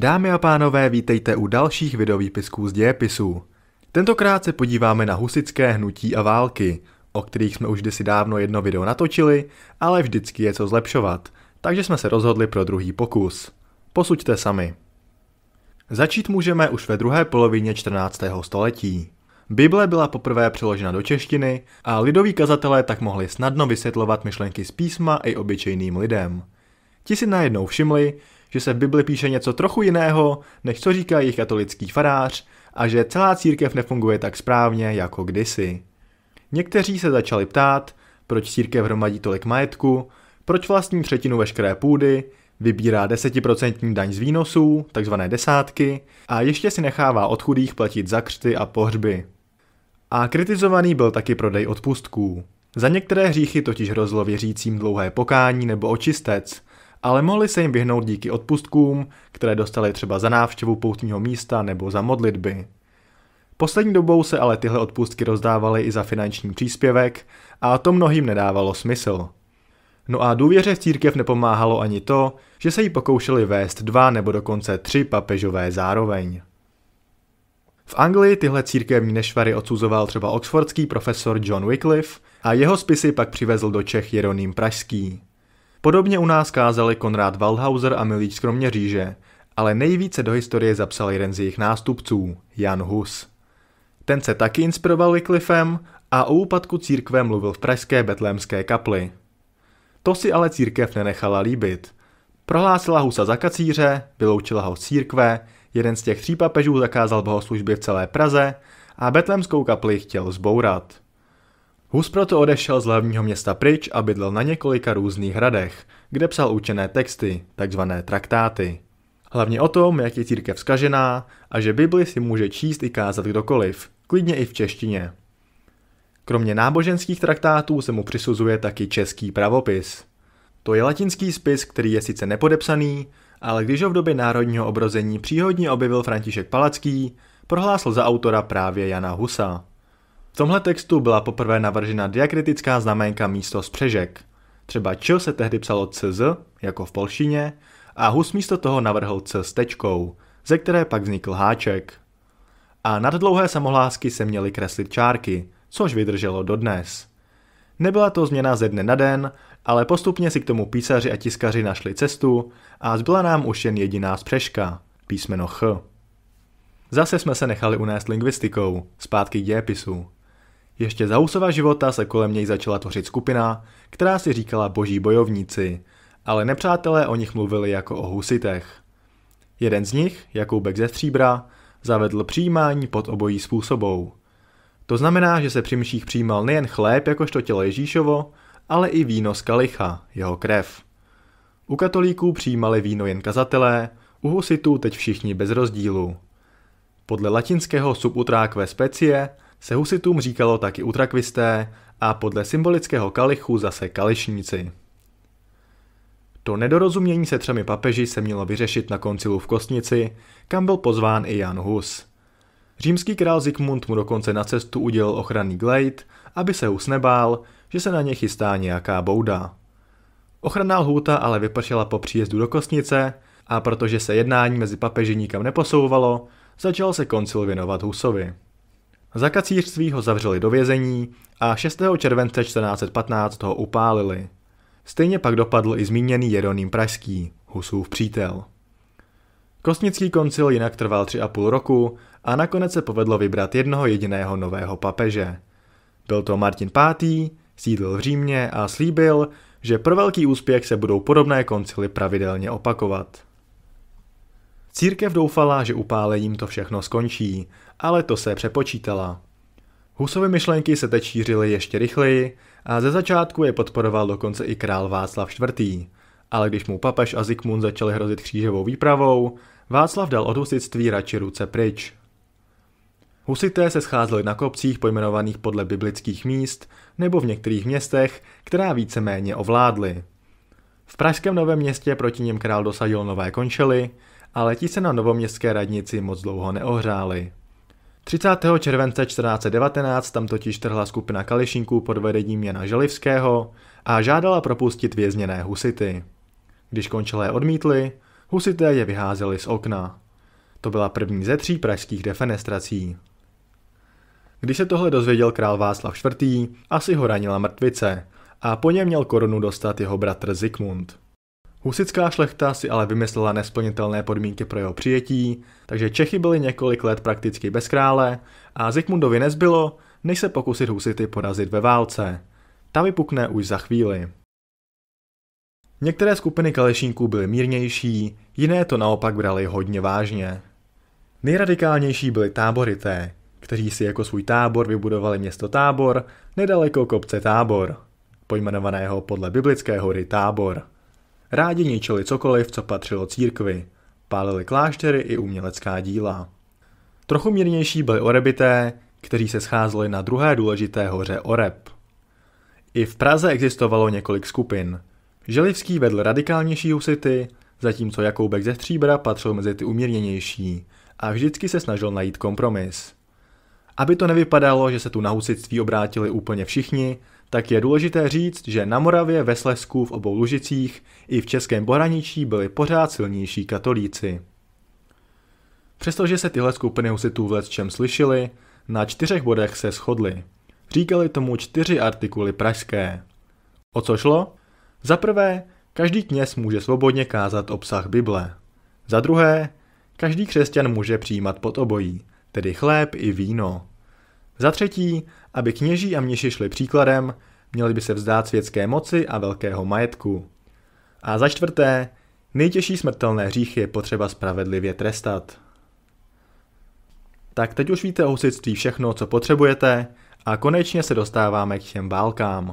Dámy a pánové, vítejte u dalších videovýpisků z dějepisů. Tentokrát se podíváme na husické hnutí a války, o kterých jsme už kdysi dávno jedno video natočili, ale vždycky je co zlepšovat, takže jsme se rozhodli pro druhý pokus. Posuďte sami. Začít můžeme už ve druhé polovině 14. století. Bible byla poprvé přeložena do češtiny a lidoví kazatelé tak mohli snadno vysvětlovat myšlenky z písma i obyčejným lidem. Ti si najednou všimli, že se v Bibli píše něco trochu jiného, než co říká jejich katolický farář a že celá církev nefunguje tak správně jako kdysi. Někteří se začali ptát, proč církev hromadí tolik majetku, proč vlastní třetinu veškeré půdy, vybírá desetiprocentní daň z výnosů, takzvané desátky, a ještě si nechává od chudých platit za křty a pohřby. A kritizovaný byl taky prodej odpustků. Za některé hříchy totiž hrozlo věřícím dlouhé pokání nebo očistec, ale mohli se jim vyhnout díky odpustkům, které dostali třeba za návštěvu poutního místa nebo za modlitby. Poslední dobou se ale tyhle odpustky rozdávaly i za finanční příspěvek a to mnohým nedávalo smysl. No a důvěře v církev nepomáhalo ani to, že se jí pokoušeli vést dva nebo dokonce tři papežové zároveň. V Anglii tyhle církevní nešvary odsuzoval třeba oxfordský profesor John Wycliffe a jeho spisy pak přivezl do Čech Jeroným Pražský. Podobně u nás kázali Konrád Waldhauser a Milíč z Kroměříže, ale nejvíce do historie zapsal jeden z jejich nástupců, Jan Hus. Ten se taky inspiroval Wycliffem a o úpadku církve mluvil v pražské betlémské kapli. To si ale církev nenechala líbit. Prohlásila Husa za kacíře, vyloučila ho z církve, jeden z těch tří papežů zakázal bohoslužby v celé Praze a betlémskou kapli chtěl zbourat. Hus proto odešel z hlavního města pryč a bydlel na několika různých hradech, kde psal učené texty, takzvané traktáty. Hlavně o tom, jak je církev skažená a že Bibli si může číst i kázat kdokoliv, klidně i v češtině. Kromě náboženských traktátů se mu přisuzuje taky český pravopis. To je latinský spis, který je sice nepodepsaný, ale když ho v době národního obrození příhodně objevil František Palacký, prohlásil za autora právě Jana Husa. V tomhle textu byla poprvé navržena diakritická znaménka místo spřežek. Třeba č se tehdy psalo cz, jako v polštině, a hus místo toho navrhl c s tečkou, ze které pak vznikl háček. A nad dlouhé samohlásky se měly kreslit čárky, což vydrželo dodnes. Nebyla to změna ze dne na den, ale postupně si k tomu písaři a tiskaři našli cestu a zbyla nám už jen jediná spřežka, písmeno ch. Zase jsme se nechali unést lingvistikou, zpátky k dějepisu. Ještě za Husova života se kolem něj začala tvořit skupina, která si říkala boží bojovníci, ale nepřátelé o nich mluvili jako o husitech. Jeden z nich, Jakoubek ze Stříbra, zavedl přijímání pod obojí způsobou. To znamená, že se při mších přijímal nejen chléb jakožto tělo Ježíšovo, ale i víno z kalicha, jeho krev. U katolíků přijímali víno jen kazatelé, u husitů teď všichni bez rozdílu. Podle latinského subutráque specie se husitům říkalo taky utrakvisté a podle symbolického kalichu zase kališníci. To nedorozumění se třemi papeži se mělo vyřešit na koncilu v Kostnici, kam byl pozván i Jan Hus. Římský král Zikmund mu dokonce na cestu udělal ochranný glejt, aby se Hus nebál, že se na ně chystá nějaká bouda. Ochranná lhůta ale vypršela po příjezdu do Kostnice a protože se jednání mezi papeži nikam neposouvalo, začal se koncil věnovat Husovi. Za kacířství ho zavřeli do vězení a 6. července 1415 ho upálili. Stejně pak dopadl i zmíněný Jeroným Pražský, Husův přítel. Kostnický koncil jinak trval tři a půl roku a nakonec se povedlo vybrat jednoho jediného nového papeže. Byl to Martin V., sídl v Římě a slíbil, že pro velký úspěch se budou podobné koncily pravidelně opakovat. Církev doufala, že upálením to všechno skončí, ale to se přepočítala. Husovy myšlenky se teď šířily ještě rychleji a ze začátku je podporoval dokonce i král Václav IV. Ale když mu papež a Zikmund začali hrozit křížovou výpravou, Václav dal od husitství radši ruce pryč. Husité se scházeli na kopcích pojmenovaných podle biblických míst nebo v některých městech, která víceméně ovládly. V pražském Novém městě proti něm král dosadil nové končely, ale ti se na novoměstské radnici moc dlouho neohřáli. 30. července 1419 tam totiž trhla skupina Kališinků pod vedením Jana Želivského a žádala propustit vězněné husity. Když končelé odmítli, husité je vyházeli z okna. To byla první ze tří pražských defenestrací. Když se tohle dozvěděl král Václav IV., asi ho ranila mrtvice a po něm měl korunu dostat jeho bratr Zikmund. Husická šlechta si ale vymyslela nesplnitelné podmínky pro jeho přijetí, takže Čechy byly několik let prakticky bez krále a Zikmundovi nezbylo, než se pokusit husity porazit ve válce. Ta vypukne už za chvíli. Některé skupiny kalešníků byly mírnější, jiné to naopak brali hodně vážně. Nejradikálnější byly táborité, kteří si jako svůj tábor vybudovali město Tábor nedaleko kopce Tábor, pojmenovaného podle biblické hory Tábor. Rádi ničili cokoliv, co patřilo církvi. Pálili kláštery i umělecká díla. Trochu mírnější byli orebité, kteří se scházeli na druhé důležité hoře Oreb. I v Praze existovalo několik skupin. Želivský vedl radikálnější husity, zatímco Jakoubek ze Stříbra patřil mezi ty umírněnější a vždycky se snažil najít kompromis. Aby to nevypadalo, že se tu na husitství obrátili úplně všichni, tak je důležité říct, že na Moravě, ve Slesku, v obou Lužicích i v českém pohraničí byli pořád silnější katolíci. Přestože se tyhle skupiny husitů v čem slyšely, na čtyřech bodech se shodli. Říkali tomu čtyři artikuly pražské. O co šlo? Za prvé, každý kněz může svobodně kázat obsah Bible. Za druhé, každý křesťan může přijímat pod obojí, tedy chléb i víno. Za třetí, aby kněží a měši šli příkladem, měli by se vzdát světské moci a velkého majetku. A za čtvrté, nejtěžší smrtelné hříchy je potřeba spravedlivě trestat. Tak teď už víte o husitství všechno, co potřebujete a konečně se dostáváme k těm válkám.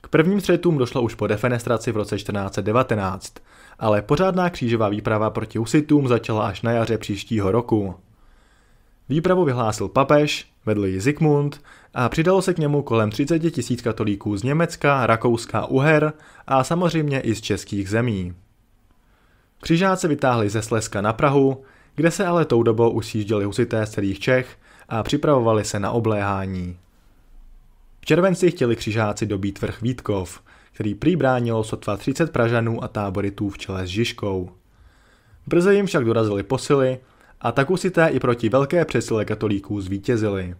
K prvním střetům došlo už po defenestraci v roce 1419, ale pořádná křížová výprava proti husitům začala až na jaře příštího roku. Výpravu vyhlásil papež, Vedl ji Zikmund a přidalo se k němu kolem 30 tisíc katolíků z Německa, Rakouska, Uher a samozřejmě i z českých zemí. Křižáci vytáhli ze Slezska na Prahu, kde se ale tou dobou usížděli husité z celých Čech a připravovali se na obléhání. V červenci chtěli křižáci dobít vrch Vítkov, který příbránilo sotva 30 Pražanů a táboritů v čele s Žižkou. Brze jim však dorazily posily a tak usité i proti velké přesile katolíků zvítězili.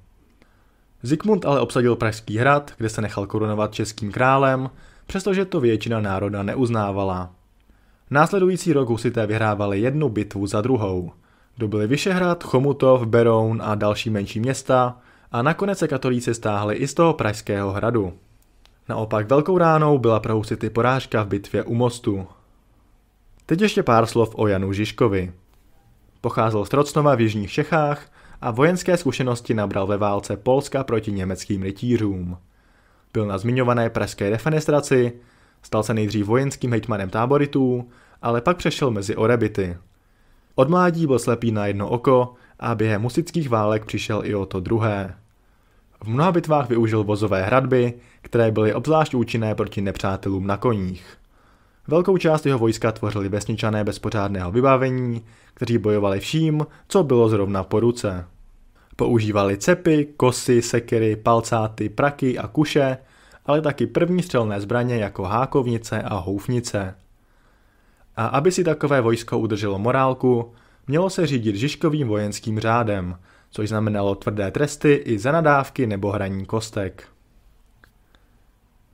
Zikmund ale obsadil Pražský hrad, kde se nechal korunovat českým králem, přestože to většina národa neuznávala. Následující rok husité vyhrávali jednu bitvu za druhou. Dobili Vyšehrad, Chomutov, Beroun a další menší města a nakonec se katolíci stáhli i z toho Pražského hradu. Naopak velkou ránou byla pro husity porážka v bitvě u mostu. Teď ještě pár slov o Janu Žižkovi. Pocházel z Trocnova v jižních Čechách a vojenské zkušenosti nabral ve válce Polska proti německým rytířům. Byl na zmiňované pražské defenestraci, stal se nejdřív vojenským hejtmanem táboritů, ale pak přešel mezi orebity. Od mládí byl slepý na jedno oko a během musických válek přišel i o to druhé. V mnoha bitvách využil vozové hradby, které byly obzvlášť účinné proti nepřátelům na koních. Velkou část jeho vojska tvořili vesničané bez pořádného vybavení, kteří bojovali vším, co bylo zrovna po ruce. Používali cepy, kosy, sekery, palcáty, praky a kuše, ale taky první střelné zbraně jako hákovnice a houfnice. A aby si takové vojsko udrželo morálku, mělo se řídit Žižkovým vojenským řádem, což znamenalo tvrdé tresty i za nadávky nebo hraní kostek.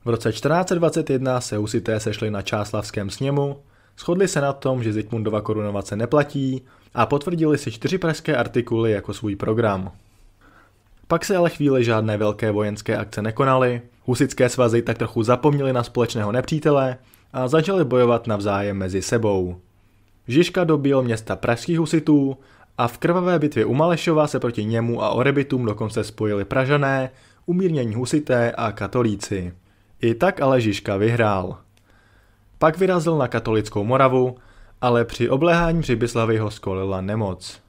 V roce 1421 se husité sešli na Čáslavském sněmu, shodli se na tom, že Zikmundova korunovace neplatí a potvrdili si čtyři pražské artikuly jako svůj program. Pak se ale chvíli žádné velké vojenské akce nekonaly, husické svazy tak trochu zapomněli na společného nepřítele a začali bojovat navzájem mezi sebou. Žižka dobil města pražských husitů a v krvavé bitvě u Malešova se proti němu a Orebitům dokonce spojili Pražané, umírnění husité a katolíci. I tak ale Žižka vyhrál. Pak vyrazil na katolickou Moravu, ale při obléhání Přibyslavy ho skolila nemoc.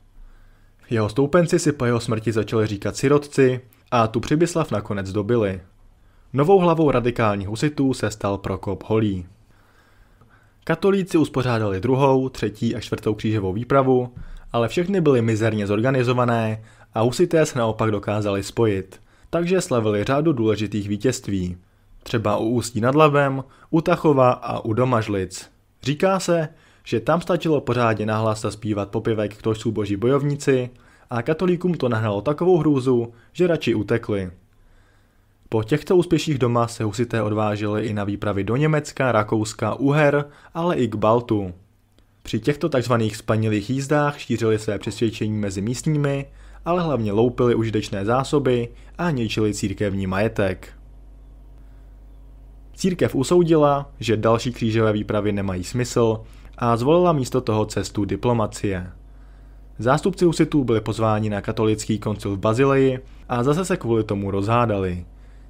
Jeho stoupenci si po jeho smrti začali říkat sirotci a tu Přibyslav nakonec dobili. Novou hlavou radikálních husitů se stal Prokop Holý. Katolíci uspořádali druhou, třetí a čtvrtou křížovou výpravu, ale všechny byly mizerně zorganizované a husité se naopak dokázali spojit, takže slavili řádu důležitých vítězství třeba u Ústí nad Labem, u Tachova a u Domažlic. Říká se, že tam stačilo pořádně nahlas zpívat popivek k jsou boží bojovníci a katolíkům to nahnalo takovou hrůzu, že radši utekli. Po těchto úspěších doma se husité odvážili i na výpravy do Německa, Rakouska, Uher, ale i k Baltu. Při těchto tzv. spanilých jízdách šířili své přesvědčení mezi místními, ale hlavně loupili užitečné zásoby a ničili církevní majetek. Církev usoudila, že další křížové výpravy nemají smysl a zvolila místo toho cestu diplomacie. Zástupci husitů byli pozváni na katolický koncil v Bazileji a zase se kvůli tomu rozhádali.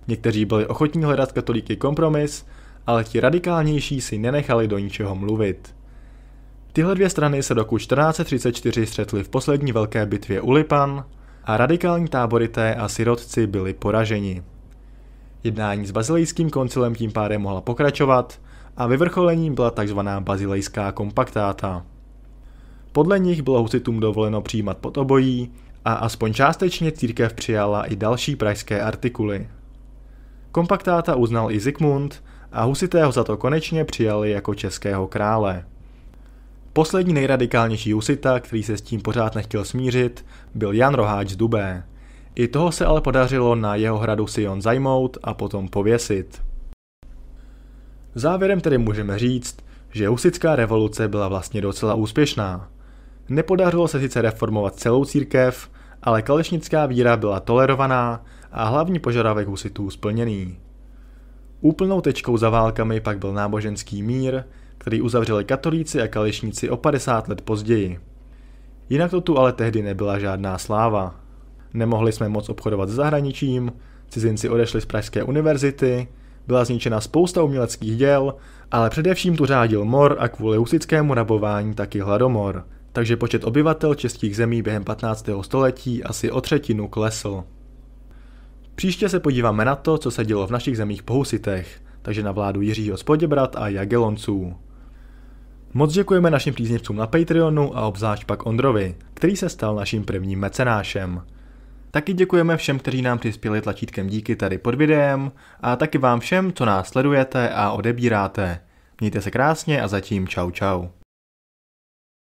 Někteří byli ochotní hledat katolíky kompromis, ale ti radikálnější si nenechali do ničeho mluvit. Tyhle dvě strany se roku 1434 střetly v poslední velké bitvě u Lipan a radikální tábory té a sirotci byli poraženi. Jednání s bazilejským koncilem tím pádem mohla pokračovat a vyvrcholením byla tzv. bazilejská kompaktáta. Podle nich bylo husitům dovoleno přijímat pod obojí a aspoň částečně církev přijala i další pražské artikuly. Kompaktáta uznal i Zikmund a husité ho za to konečně přijali jako českého krále. Poslední nejradikálnější husita, který se s tím pořád nechtěl smířit, byl Jan Roháč z Dubé, i toho se ale podařilo na jeho hradu Sion zajmout a potom pověsit. Závěrem tedy můžeme říct, že husická revoluce byla vlastně docela úspěšná. Nepodařilo se sice reformovat celou církev, ale kalešnická víra byla tolerovaná a hlavní požadavek husitů splněný. Úplnou tečkou za válkami pak byl náboženský mír, který uzavřeli katolíci a kalešníci o 50 let později. Jinak to tu ale tehdy nebyla žádná sláva nemohli jsme moc obchodovat s zahraničím, cizinci odešli z Pražské univerzity, byla zničena spousta uměleckých děl, ale především tu řádil mor a kvůli husickému rabování taky hladomor, takže počet obyvatel českých zemí během 15. století asi o třetinu klesl. Příště se podíváme na to, co se dělo v našich zemích po husitech, takže na vládu Jiřího Spoděbrat a Jagelonců. Moc děkujeme našim příznivcům na Patreonu a obzvlášť pak Ondrovi, který se stal naším prvním mecenášem. Taky děkujeme všem, kteří nám přispěli tlačítkem díky tady pod videem a taky vám všem, co nás sledujete a odebíráte. Mějte se krásně a zatím čau čau.